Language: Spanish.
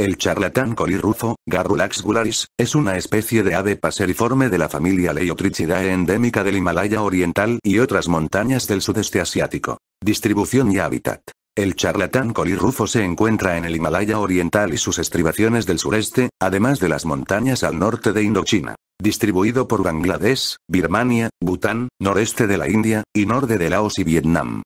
El charlatán colirrufo, Garrulax gularis, es una especie de ave paseriforme de la familia Leiotrichidae endémica del Himalaya oriental y otras montañas del sudeste asiático. Distribución y hábitat. El charlatán colirrufo se encuentra en el Himalaya oriental y sus estribaciones del sureste, además de las montañas al norte de Indochina. Distribuido por Bangladesh, Birmania, Bután, noreste de la India, y norte de Laos y Vietnam.